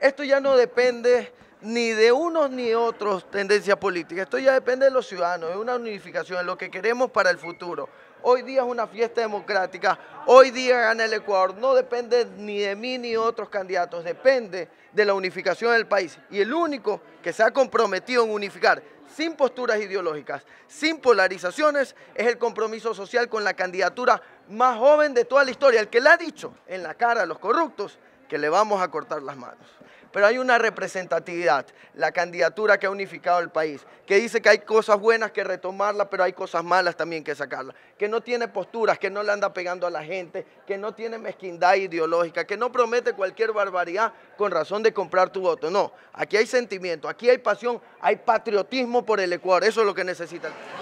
esto ya no depende ni de unos ni otros tendencias políticas, esto ya depende de los ciudadanos, de una unificación, de lo que queremos para el futuro. Hoy día es una fiesta democrática, hoy día gana el Ecuador, no depende ni de mí ni de otros candidatos, depende de la unificación del país. Y el único que se ha comprometido en unificar sin posturas ideológicas, sin polarizaciones, es el compromiso social con la candidatura más joven de toda la historia, el que le ha dicho en la cara a los corruptos que le vamos a cortar las manos. Pero hay una representatividad, la candidatura que ha unificado el país, que dice que hay cosas buenas que retomarlas, pero hay cosas malas también que sacarlas, que no tiene posturas, que no le anda pegando a la gente, que no tiene mezquindad ideológica, que no promete cualquier barbaridad con razón de comprar tu voto. No, aquí hay sentimiento, aquí hay pasión, hay patriotismo por el Ecuador, eso es lo que necesita el